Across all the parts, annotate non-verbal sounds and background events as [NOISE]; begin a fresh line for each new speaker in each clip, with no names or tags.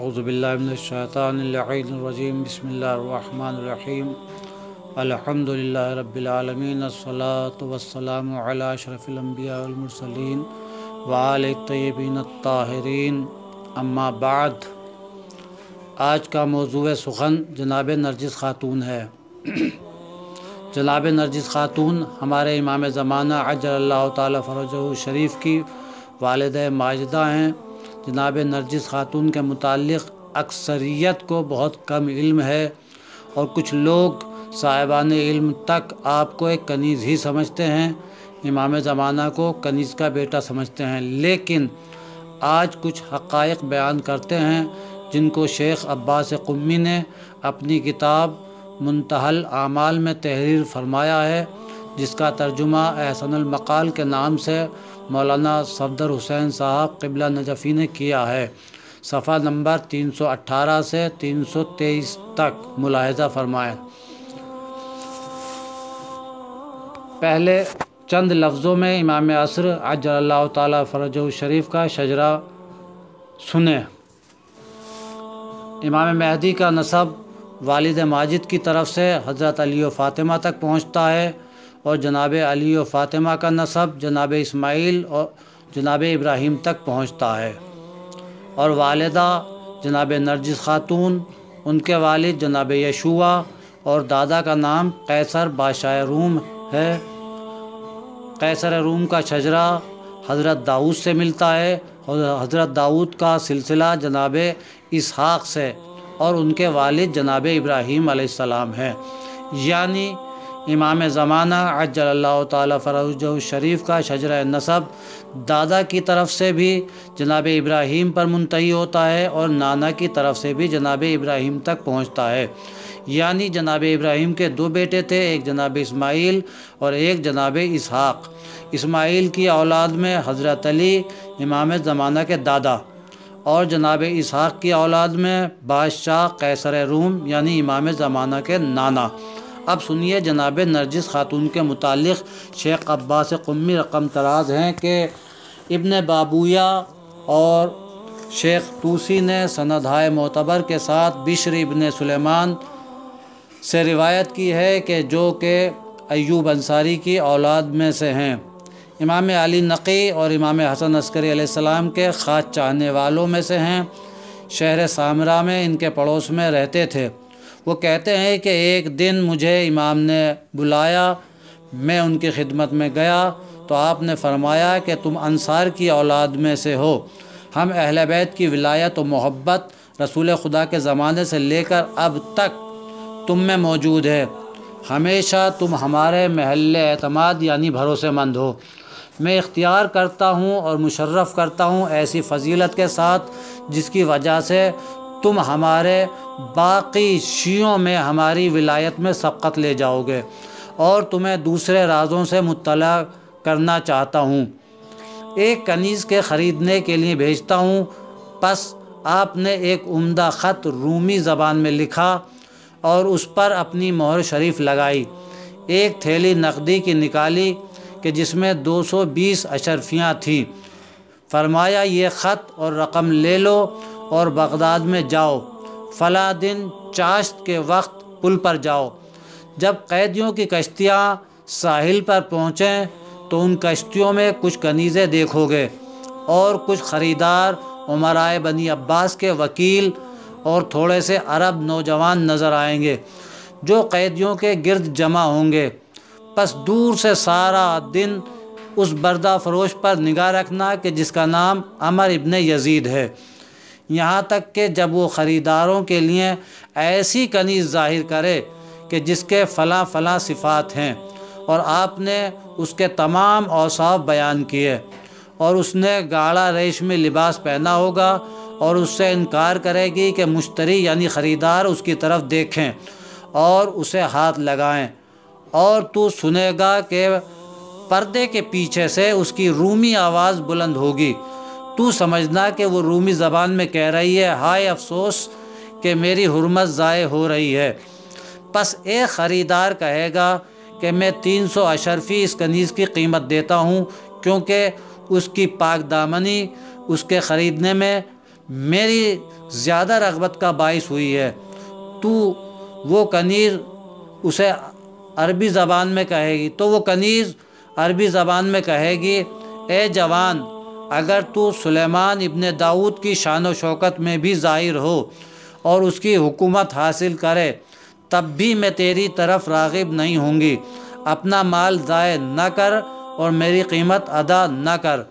अज़बिल्लाशानरजीम बसमीम अलहमदिल्ला रबालमीन वसलाम वाल तयबिन ताहरीन अम्मा बाद आज का मौजू सुखन जनाब नरजिस ख़ातून है [CLEARS THROAT] जनाब नरजिस ख़ातून हमारे इमाम ज़माना अजल्ला तफ़रज शरीफ की वालद माजदा हैं जनाब नरजिस खातून के मुतक़ अक्सरियत को बहुत कम इल्म है और कुछ लोग साहिबान इल्म तक आपको एक कनीज़ ही समझते हैं इमाम ज़माना को कनीज़ का बेटा समझते हैं लेकिन आज कुछ हक़ बयान करते हैं जिनको शेख अब्बास कुम्मी ने अपनी किताब मुंतहल आमाल में तहरीर फरमाया है जिसका तर्जुमा एहसन मकाल के नाम से मौलाना सफदर हुसैन साहब कबला नजफ़ी ने किया है सफ़ा नंबर 318 से 323 तक मुलाहजा फरमाए पहले चंद लफ्ज़ों में इमाम असर अजल तरज शरीफ का शजरा सुने इमाम महदी का नसब वालिद माजिद की तरफ से हज़रत अली फ़ातिमा तक पहुँचता है और जनाब अली और फ़ातिमा का नसब जनाब इसमाइल और जनाब इब्राहिम तक पहुँचता है और वालदा जनाब नरजिस ख़ातून उनके वालिद जनाब यशुआ और दादा का नाम कैसर बादशाह रूम है कैसर रूम का शजरा हज़रत दाऊद से मिलता है और हज़रत दाऊद का सिलसिला जनाब इसहाक़ से और उनके वालिद जनाब इब्राहीम सलाम हैं यानी इमाम ज़माना अजल्ला तरज शरीफ का शजर नसब दादा की तरफ से भी जनाब इब्राहीम पर मुंतही होता है और नाना की तरफ से भी जनाब इब्राहिम तक पहुँचता है यानी जनाब इब्राहीम के दो बेटे थे एक जनाब इसमाइल और एक जनाब इसहाक़ इसमाइल की औलाद में हज़रत अली इमाम ज़माना के दादा और जनाब इसहाक़ की औलाद में बादशाह कैसर रूम यानी इमाम ज़माना के नाना अब सुनिए जनाब नरजिस खातून के मुतल शेख अब्बास कमी रकम तराज हैं कि इबन बाबूया और शेख तूसी ने सनदहाय मोतबर के साथ बिशर इबन सुलेमान से रिवायत की है कि जो कि अयूब अंसारी की औलाद में से हैं इमाम अली नकी और इमाम हसन अस्करी सलाम के ख़ास चाहने वालों में से हैं शहर सामरा में इनके पड़ोस में रहते थे वो कहते हैं कि एक दिन मुझे इमाम ने बुलाया मैं उनकी खिदमत में गया तो आपने फरमाया कि तुम अंसार की औलाद में से हो हम अहल बैत की विलायत और मोहब्बत रसूल खुदा के ज़माने से लेकर अब तक तुम में मौजूद है हमेशा तुम हमारे महल अतमाद यानी भरोसेमंद हो मैं इख्तियार करता हूँ और मुशर्रफ़ करता हूँ ऐसी फजीलत के साथ जिसकी वजह से तुम हमारे बाकी शियों में हमारी विलायत में सबकत ले जाओगे और तुम्हें दूसरे राजों से मुतला करना चाहता हूँ एक कनीज़ के ख़रीदने के लिए भेजता हूँ बस आपने एक उम्दा ख़त रूमी ज़बान में लिखा और उस पर अपनी मोहर शरीफ लगाई एक थैली नकदी की निकाली कि जिसमें 220 अशरफियाँ थीं फरमाया ये ख़त और रकम ले लो और बगदाद में जाओ फला दिन चाश्त के वक्त पुल पर जाओ जब कैदियों की कश्तियाँ साहिल पर पहुँचें तो उन कश्तियों में कुछ कनीज़ें देखोगे और कुछ ख़रीदार उमराए बनी अब्बास के वकील और थोड़े से अरब नौजवान नज़र आएंगे जो कैदियों के गिरद जमा होंगे बस दूर से सारा दिन उस बर्दा फरोश पर निगाह रखना कि जिसका नाम अमर इबन यजीद है यहाँ तक कि जब वो ख़रीदारों के लिए ऐसी कनीज ज़ाहिर करे कि जिसके फ़ला फ़ला सिफ़ात हैं और आपने उसके तमाम औसाफ बयान किए और उसने गाढ़ा रेशमी लिबास पहना होगा और उससे इनकार करेगी कि मुश्तरी यानी ख़रीदार उसकी तरफ देखें और उसे हाथ लगाएं और तू सुनेगा कि पर्दे के पीछे से उसकी रूमी आवाज़ बुलंद होगी तू समझना कि वो रूमी ज़बान में कह रही है हाय अफसोस कि मेरी हरमत ज़ाय हो रही है बस एक ख़रीदार कहेगा कि मैं तीन सौ अशरफी इस कनीज़ की कीमत देता हूँ क्योंकि उसकी पाक दामनी उसके ख़रीदने में मेरी ज़्यादा रगबत का बायस हुई है तो वो कनीज़ उसे अरबी ज़बान में कहेगी तो वो कनीज़ अरबी ज़बान में कहेगी ए जवान अगर तो सुलेमान इब्न दाऊद की शान शौकत में भी ज़ाहिर हो और उसकी हुकूमत हासिल करे तब भी मैं तेरी तरफ रागिब नहीं होंगी अपना माल ज़ाय न कर और मेरी कीमत अदा न कर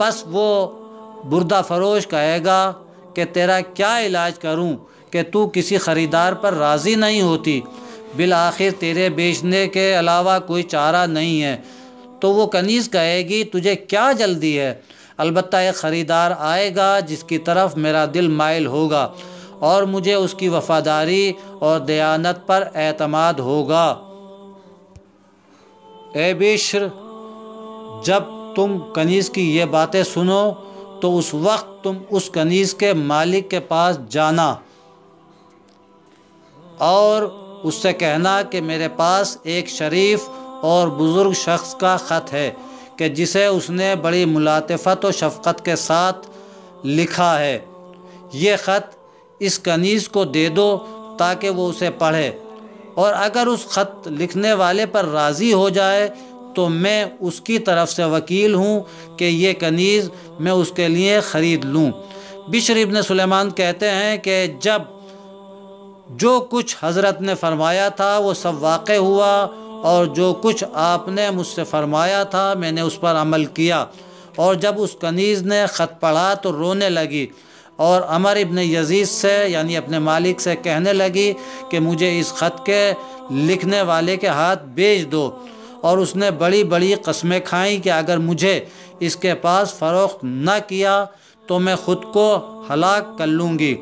बस वो बुरदा फरोश कहेगा कि तेरा क्या इलाज करूं कि तू किसी ख़रीदार पर राज़ी नहीं होती बिल आखिर तेरे बेचने के अलावा कोई चारा नहीं है तो वो कनीस कहेगी तुझे क्या जल्दी है अलबत्त एक ख़रीदार आएगा जिसकी तरफ मेरा दिल माइल होगा और मुझे उसकी वफादारी और दयानत पर एतमाद होगा ए बिश्र जब तुम कनीस की ये बातें सुनो तो उस वक्त तुम उस कनीस के मालिक के पास जाना और उससे कहना कि मेरे पास एक शरीफ़ और बुज़ुर्ग शख्स का ख़त है कि जिसे उसने बड़ी मुलातफ़त और शफ़क़त के साथ लिखा है ये ख़त इस कनीज़ को दे दो ताकि वो उसे पढ़े और अगर उस ख़त लिखने वाले पर राज़ी हो जाए तो मैं उसकी तरफ से वकील हूँ कि ये कनीज़ मैं उसके लिए ख़रीद लूँ बिशर इबन सुलेमान कहते हैं कि जब जो कुछ हज़रत ने फरमाया था वो सब वाक़ हुआ और जो कुछ आपने मुझसे फरमाया था मैंने उस पर अमल किया और जब उस कनीज़ ने ख़त पढ़ा तो रोने लगी और अमर इबन यज़ीज़ से यानी अपने मालिक से कहने लगी कि मुझे इस ख़त के लिखने वाले के हाथ बेच दो और उसने बड़ी बड़ी कस्में खाई कि अगर मुझे इसके पास फ़रोख्त न किया तो मैं ख़ुद को हलाक कर लूँगी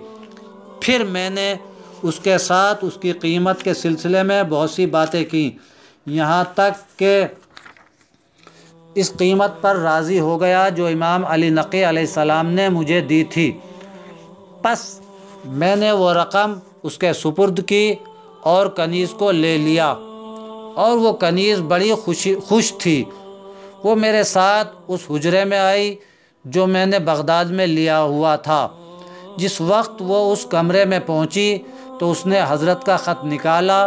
फिर मैंने उसके साथ उसकी कीमत के सिलसिले में बहुत सी बातें की यहाँ तक के इस कीमत पर राज़ी हो गया जो इमाम अली नक़ी सलाम ने मुझे दी थी बस मैंने वो रकम उसके सुपुर्द की और कनीज़ को ले लिया और वो कनीज़ बड़ी खुशी खुश थी वो मेरे साथ उस हुजरे में आई जो मैंने बगदाद में लिया हुआ था जिस वक्त वो उस कमरे में पहुंची तो उसने हज़रत का ख़त निकाला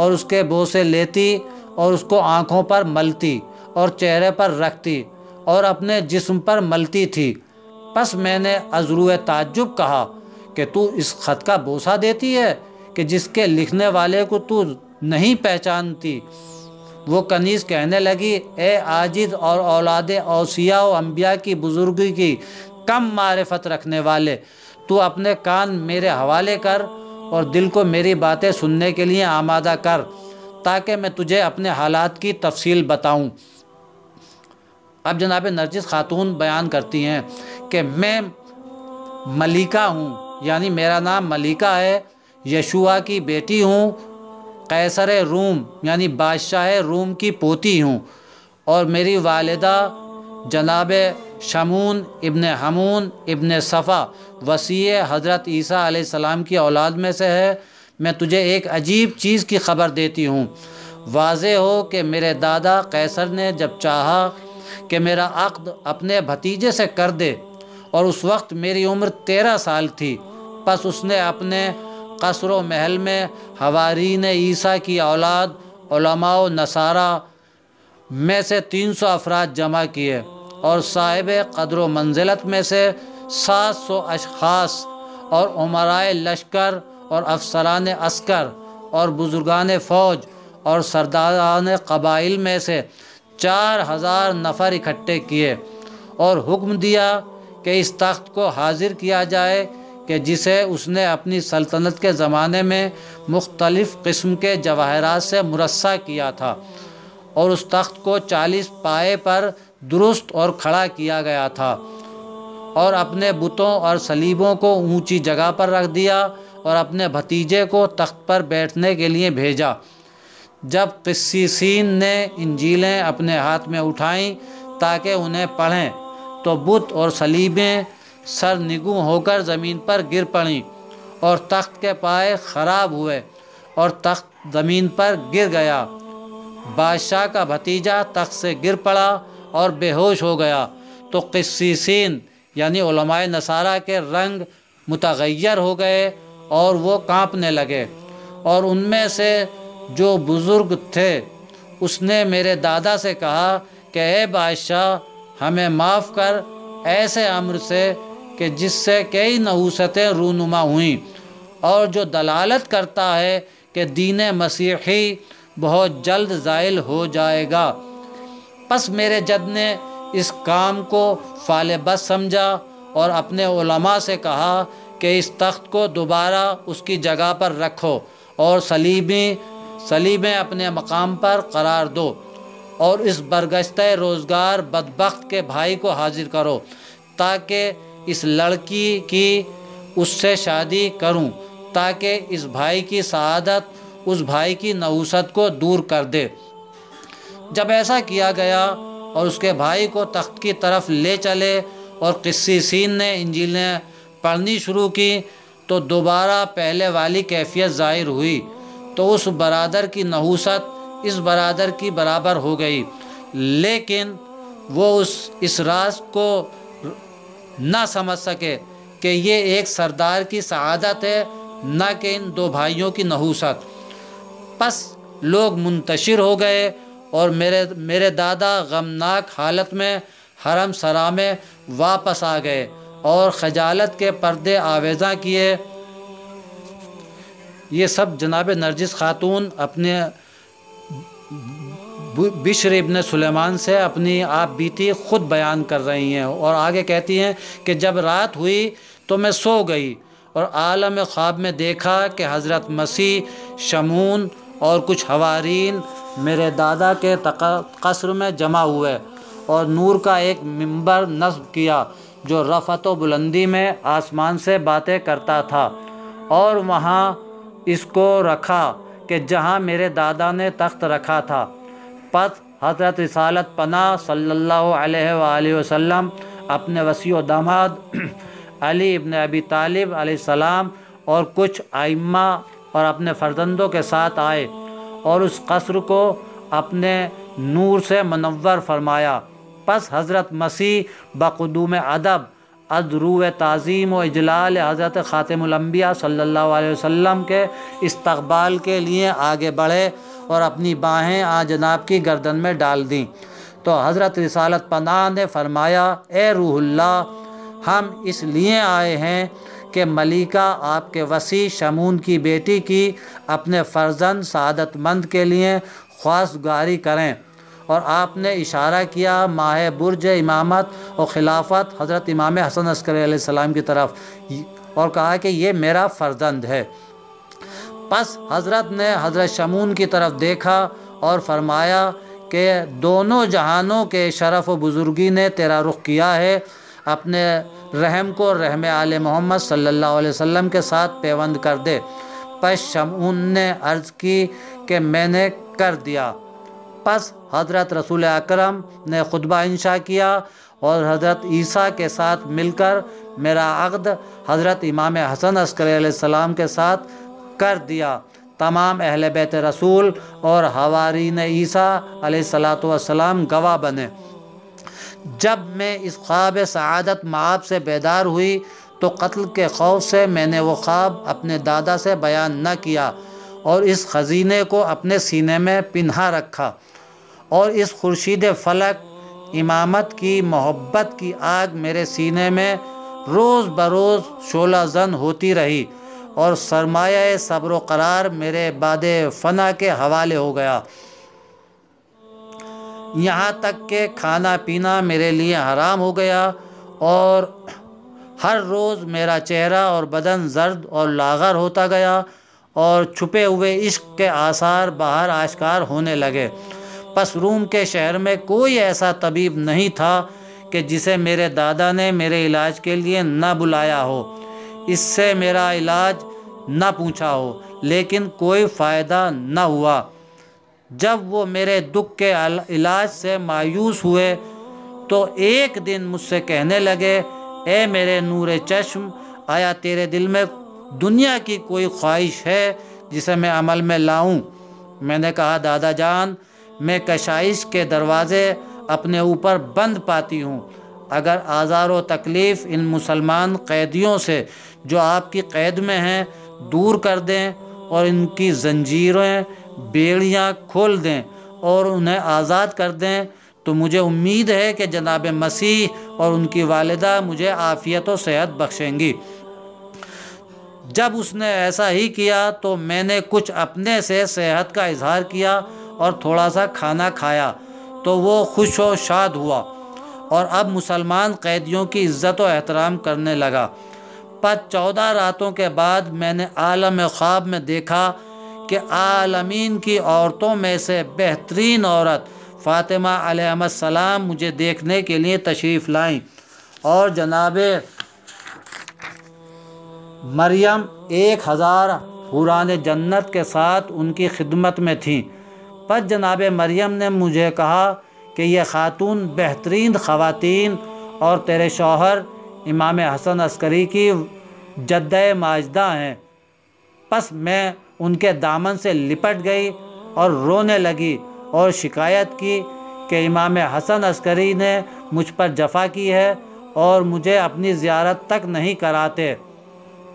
और उसके बो से लेती और उसको आँखों पर मलती और चेहरे पर रखती और अपने जिस्म पर मलती थी बस मैंने अजरू ताजुब कहा कि तू इस ख़त का बोसा देती है कि जिसके लिखने वाले को तू नहीं पहचानती वो कनीस कहने लगी ए आजिद और औलाद औसिया और अम्बिया की बुज़ुर्गी की कम मारफत रखने वाले तू अपने कान मेरे हवाले कर और दिल को मेरी बातें सुनने के लिए आमादा कर ताकि मैं तुझे अपने हालात की तफसील बताऊँ अब जनाब नरजिस खातून बयान करती हैं कि मैं मलिका हूँ यानी मेरा नाम मलिका है यशुआ की बेटी हूँ कैसर रूम यानी बादशाह रूम की पोती हूँ और मेरी वालदा जनाब शमून इबन हमून इबन सफ़ा वसी हज़रत ईसा सलाम की औलाद में से है मैं तुझे एक अजीब चीज़ की खबर देती हूँ वाज हो कि मेरे दादा कैसर ने जब चाहा कि मेरा अक्द अपने भतीजे से कर दे और उस वक्त मेरी उम्र तेरह साल थी बस उसने अपने कसर व महल में ने ईसा की औलाद उलमाओ नसारा में से तीन सौ अफराद जमा किए और साहिब कदर व मंजिलत में से सात सौ अशास और उमराए लश्कर और अफसरान अस्कर और बुज़ुर्गान फ़ौज और सरदारान कबाइल में से चार हज़ार नफर इकट्ठे किए और हुक्म दिया कि इस तख्त को हाजिर किया जाए कि जिसे उसने अपनी सल्तनत के ज़माने में मुख्तलिफ़ किस्म के जवाहरात से मुरस्ा किया था और उस तख्त को चालीस पाए पर दुरुस्त और खड़ा किया गया था और अपने बुतों और सलीबों को ऊंची जगह पर रख दिया और अपने भतीजे को तख्त पर बैठने के लिए भेजा जब किस्सीन ने इंजीलें अपने हाथ में उठाईं ताकि उन्हें पढ़ें तो बुत और सलीबें सर निगु होकर ज़मीन पर गिर पड़ीं और तख्त के पाए ख़राब हुए और तख्त ज़मीन पर गिर गया बादशाह का भतीजा तख्त से गिर पड़ा और बेहोश हो गया तो किस्सीन यानी नसारा के रंग मुतगैर हो गए और वो कांपने लगे और उनमें से जो बुज़ुर्ग थे उसने मेरे दादा से कहा कि ए बादशाह हमें माफ़ कर ऐसे अम्र से कि जिससे कई नहूसतें रूनुमा हुई और जो दलालत करता है कि दीन मसीही बहुत जल्द ज़ायल हो जाएगा बस मेरे जद ने इस काम को फाल बस समझा और अपने उलमा से कहा कि इस तख्त को दोबारा उसकी जगह पर रखो और सलीबें सलीबें अपने मकाम पर करार दो और इस बरगश्त रोज़गार बदबخت के भाई को हाजिर करो ताकि इस लड़की की उससे शादी करूं ताकि इस भाई की शहादत उस भाई की नवसत को दूर कर दे जब ऐसा किया गया और उसके भाई को तख्त की तरफ ले चले और किसी सीन ने इंजीनियर पढ़नी शुरू की तो दोबारा पहले वाली कैफियत ज़ाहिर हुई तो उस बरदर की नहूसत इस बरदर की बराबर हो गई लेकिन वो उस इस राज को ना समझ सके कि ये एक सरदार की शहादत है ना कि इन दो भाइयों की नहूसत बस लोग मुंतशिर हो गए और मेरे मेरे दादा गमनाक हालत में हरम सरा में वापस आ गए और खजालत के पर्दे आवेज़ा किए ये सब जनाब नरजिस खातून अपने बिशर इबन सुलेमान से अपनी आप बीती ख़ुद बयान कर रही हैं और आगे कहती हैं कि जब रात हुई तो मैं सो गई और आलम ख्वाब में देखा कि हज़रत मसीह शमून और कुछ हवारीन मेरे दादा के तक, कसर में जमा हुए और नूर का एक मंबर नस्ब किया जो रफ़त बुलंदी में आसमान से बातें करता था और वहाँ इसको रखा कि जहाँ मेरे दादा ने तख्त रखा था पत हजरत रसालत पना सल्लल्लाहु अलैहि वसल्लम अपने वसी दामाद [CLEARS THROAT] अली इबन अबी तालिब सलाम और कुछ आइम्मा और अपने फर्जंदों के साथ आए और उस कसर को अपने नूर से मनवर फरमाया पस हज़रत मसीह बदूम अदब अदरू तज़ीम व इजलाल हज़रत ख़ातमबिया सल्ला वम के इस्तबाल के लिए आगे बढ़े और अपनी बाहें आ जनाब की गर्दन में डाल दी तो हज़रत रसालत पनाह ने फरमाया ए रूहल्ला हम इसलिए आए हैं कि मलिका आपके वसी शमून की बेटी की अपने फर्जंद सादतमंद के लिए ख्वासगारी करें और आपने इशारा किया माह बुरज इमामत और खिलाफत हज़रत इमाम हसन अस्कर सलाम की तरफ और कहा कि ये मेरा फर्जंद है बस हज़रत ने हज़रत शमून की तरफ देखा और फरमाया कि दोनों जहानों के शरफ़ व बुज़ुर्गी ने तेरा रुख किया है अपने रहम को रहम आल मोहम्मद सल्ला वम के साथ पेवंद कर दे पर शमून ने अर्ज़ की कि मैंने कर दिया पस हज़रत रसूल अकरम ने खुतबा इंशा किया और हज़रत ईसा के साथ मिलकर मेरा अकद हज़रत इमाम हसन अस्कर सलाम के साथ कर दिया तमाम अहल बैत रसूल और हवारीन ईसा सलाम गवाह बने जब मैं इस ख्वाब सआदत माप से बेदार हुई तो कत्ल के खौफ से मैंने वो ख्वाब अपने दादा से बयान न किया और इस खजीने को अपने सीने में पिन्हा रखा और इस खुर्शीद फलक इमामत की मोहब्बत की आग मेरे सीने में रोज़ बरोज़ शोला जन होती रही और सरमाया सब्र करार मेरे बाद फना के हवाले हो गया यहाँ तक के खाना पीना मेरे लिए हराम हो गया और हर रोज़ मेरा चेहरा और बदन जर्द और लागर होता गया और छुपे हुए इश्क के आसार बाहर आश्कार होने लगे वापस रूम के शहर में कोई ऐसा तबीब नहीं था कि जिसे मेरे दादा ने मेरे इलाज के लिए न बुलाया हो इससे मेरा इलाज न पूछा हो लेकिन कोई फ़ायदा न हुआ जब वो मेरे दुख के इलाज से मायूस हुए तो एक दिन मुझसे कहने लगे ए मेरे नूर चश्म आया तेरे दिल में दुनिया की कोई ख्वाहिश है जिसे मैं अमल में लाऊं मैंने कहा दादा जान मैं कशाइश के दरवाज़े अपने ऊपर बंद पाती हूँ अगर आज़ार व तकलीफ़ इन मुसलमान कैदियों से जो आपकी कैद में हैं दूर कर दें और इनकी जंजीरें बेड़ियाँ खोल दें और उन्हें आज़ाद कर दें तो मुझे उम्मीद है कि जनाब मसीह और उनकी वालदा मुझे आफ़ियत और सेहत बख्शेंगी जब उसने ऐसा ही किया तो मैंने कुछ अपने से सेहत का इजहार किया और थोड़ा सा खाना खाया तो वो खुश और शाद हुआ और अब मुसलमान कैदियों की इज्जत और एहतराम करने लगा पर चौदह रातों के बाद मैंने आलम ख्वाब में देखा कि आलमीन की औरतों में से बेहतरीन औरत फ़ातिमा सलाम मुझे देखने के लिए तशरीफ़ लाई और जनाब मरियम एक हज़ार हुरान जन्नत के साथ उनकी खिदमत में थी बस जनाब मरियम ने मुझे कहा कि यह ख़ातून बेहतरीन ख़वातीन और तेरे शौहर इमाम हसन अस्करी की जद्द माजदा हैं बस मैं उनके दामन से लिपट गई और रोने लगी और शिकायत की कि इमाम हसन अस्करी ने मुझ पर जफा की है और मुझे अपनी ज़्यारत तक नहीं कराते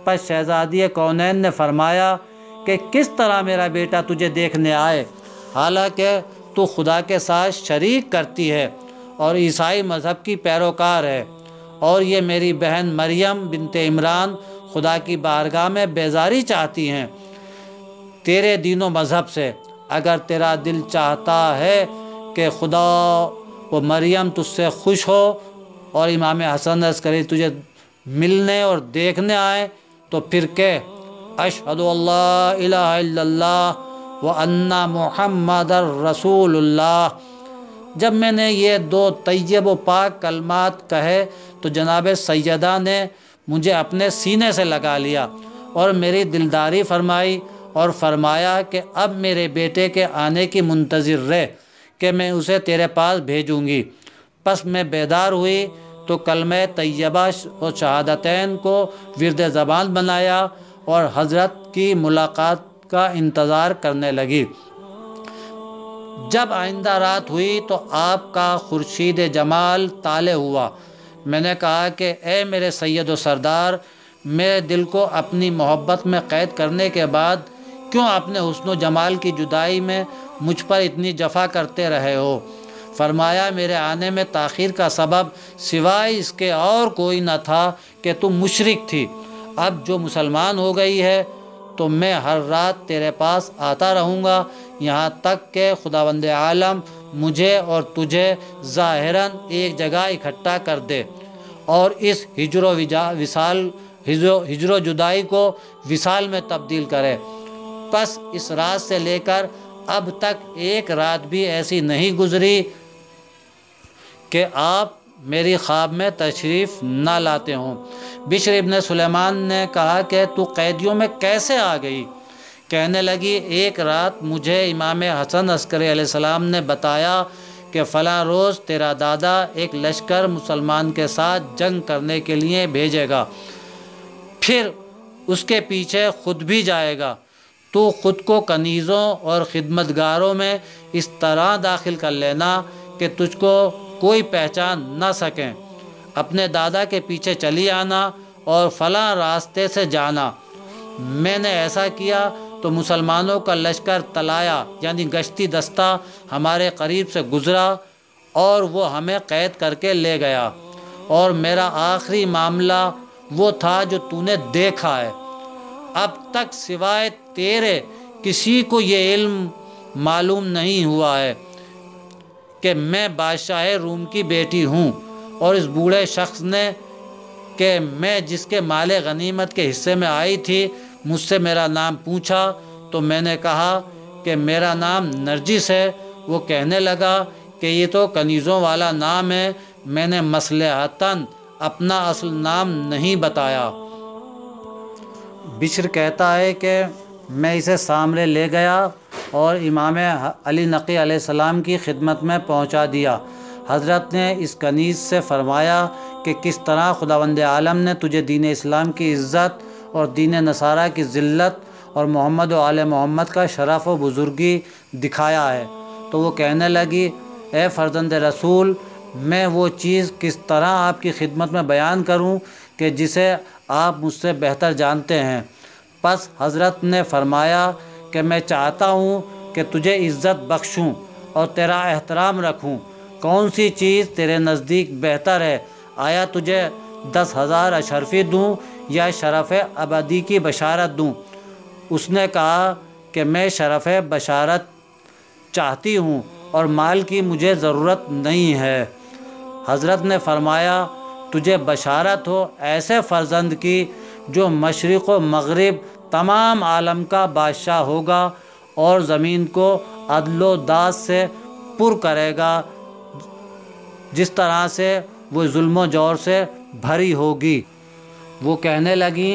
पर शहज़ादी कौनैन ने फरमाया कि किस तरह मेरा बेटा तुझे देखने आए हालांकि तो खुदा के साथ शरीक करती है और ईसाई मज़हब की पैरोकार है और ये मेरी बहन मरियम बिनते इमरान खुदा की बारगाह में बेजारी चाहती हैं तेरे दिनों मज़हब से अगर तेरा दिल चाहता है कि खुदा व मरियम तुझसे खुश हो और इमाम हसन करी तुझे मिलने और देखने आए तो फिर के अल्लाह व अन्ना मोहम्मद रसूलुल्लाह जब मैंने ये दो तैयब व पाक कलमात कहे तो जनाब सैदा ने मुझे अपने सीने से लगा लिया और मेरी दिलदारी फरमाई और फरमाया कि अब मेरे बेटे के आने की मुंतज़र रहे कि मैं उसे तेरे पास भेजूँगी बस मैं बेदार हुई तो कलम तैयबा और शहादतैन को विरद ज़बान बनाया और हज़रत की मुलाकात का इंतज़ार करने लगी जब आइंदा रात हुई तो आपका खुर्शीद जमाल ताले हुआ मैंने कहा कि ए मेरे सैद व सरदार मेरे दिल को अपनी मोहब्बत में क़ैद करने के बाद क्यों आपने हसन जमाल की जुदाई में मुझ पर इतनी जफा करते रहे हो फरमाया मेरे आने में ताखिर का सबब सिवाय इसके और कोई न था कि तुम मुशरक थी अब जो मुसलमान हो गई है तो मैं हर रात तेरे पास आता रहूँगा यहाँ तक के खुदाबंद आलम मुझे और तुझे ज़ाहिरन एक जगह इकट्ठा कर दे और इस हिजरो विशाल हिजर जुदाई को विशाल में तब्दील करे बस इस रात से लेकर अब तक एक रात भी ऐसी नहीं गुजरी कि आप मेरी ख्वाब में तशरीफ़ ना लाते हों बिशर इबन सुलेमान ने कहा कि तू कैदियों में कैसे आ गई कहने लगी एक रात मुझे इमाम हसन अस्कर सलाम ने बताया कि फ़लाँ रोज़ तेरा दादा एक लश्कर मुसलमान के साथ जंग करने के लिए भेजेगा फिर उसके पीछे खुद भी जाएगा तो ख़ुद को कनीज़ों और ख़िदमतगारों में इस तरह दाखिल कर लेना कि तुझको कोई पहचान न सकें अपने दादा के पीछे चली आना और फला रास्ते से जाना मैंने ऐसा किया तो मुसलमानों का लश्कर तलाया यानी गश्ती दस्ता हमारे करीब से गुज़रा और वो हमें कैद करके ले गया और मेरा आखिरी मामला वो था जो तूने देखा है अब तक सिवाय तेरे किसी को ये इल्म मालूम नहीं हुआ है कि मैं बादशाह रूम की बेटी हूँ और इस बूढ़े शख्स ने कि मैं जिसके माल गनीमत के हिस्से में आई थी मुझसे मेरा नाम पूछा तो मैंने कहा कि मेरा नाम नरजिस है वो कहने लगा कि ये तो कनीज़ों वाला नाम है मैंने मसलहतन अपना असल नाम नहीं बताया बिशर कहता है कि मैं इसे सामने ले गया और इमाम अली नकी आसमाम की खिदमत में पहुंचा दिया हज़रत ने इस कनीज़ से फरमाया कि किस तरह खुदावंद आलम ने तुझे दीन इस्लाम की इज़्ज़त और दीन नसारा की ज़िल्त और मोहम्मद आल मोहम्मद का शरफ़ व बुज़ुर्गी दिखाया है तो वो कहने लगी ए फर्जंद रसूल मैं वो चीज़ किस तरह आपकी खिदमत में बयान करूँ कि जिसे आप मुझसे बेहतर जानते हैं बस हज़रत ने फरमाया कि मैं चाहता हूँ कि तुझे इज़्ज़त बख्शूँ और तेरा एहतराम रखूँ कौन सी चीज़ तेरे नज़दीक बेहतर है आया तुझे दस हज़ार अशरफी दूँ या शरफ़ आबादी की बशारत दूँ उसने कहा कि मैं शरफ़ बशारत चाहती हूँ और माल की मुझे ज़रूरत नहीं है हज़रत ने फरमाया तुझे बशारत हो ऐसे फर्जंद की जो मशरक़ मगरब तमाम आलम का बादशाह होगा और ज़मीन को अदलो से पुर करेगा जिस तरह से वो जुल्म ज़ोर से भरी होगी वो कहने लगी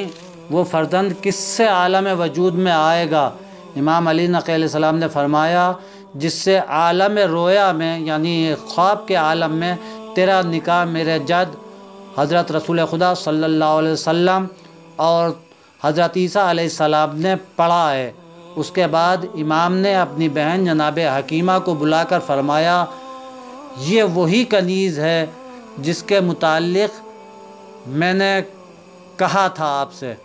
वो फर्जंद किससे आलम वजूद में आएगा इमाम अली नक़लम ने फरमाया जिससे आलम रोया में यानी ख्वाब के आलम में तेरा निकाह मेरे जद हज़रत रसूल खुदा सल्लल्लाहु अलैहि वसल्लम और हज़रत सलाम ने पढ़ा है उसके बाद इमाम ने अपनी बहन जनाब हकीमा को बुलाकर फरमाया ये वही कनीज़ है जिसके मुतालिक मैंने कहा था आपसे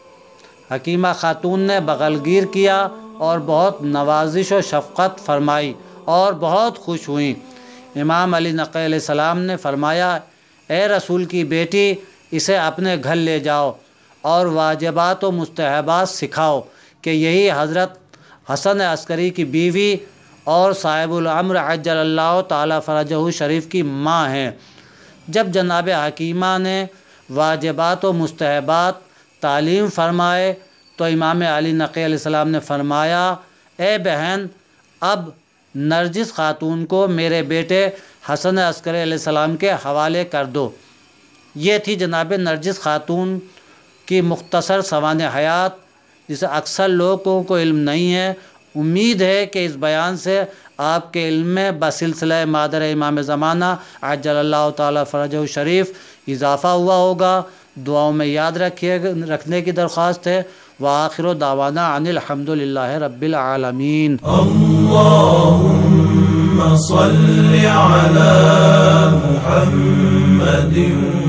हकीमा खातून ने बगलगीर किया और बहुत नवाजिश व शफ़त फरमाई और बहुत खुश हुई इमाम अली नक़ सलाम ने फरमाया ए रसूल की बेटी इसे अपने घर ले जाओ और वाजबात व मुस्तहबात सिखाओ कि यही हज़रत हसन अस्करी की बीवी और साहिबुलमर अजल्ला ताली शरीफ की माँ हैं जब जनाब हकीमा ने वाजबात व मुस्तहबात तालीम फरमाए तो इमाम अली नक़ी ने फरमाया ए बहन अब नरजिस ख़ातून को मेरे बेटे हसन अस्करी के हवाले कर दो ये थी जनाब नरजिस ख़ातून कि मुख्तसर सवान हयात जिसे अक्सर लोगों को इल्म नहीं है उम्मीद है कि इस बयान से आपके इल्म में बसिलसिला मादर इमाम ज़माना अजल्ला तरज शरीफ इजाफ़ा हुआ होगा दुआओं में याद रखिए रखने की दरख्वास्त है व आखिर दावाना अनिलहमदिल्ला रबालमीन صل على محمد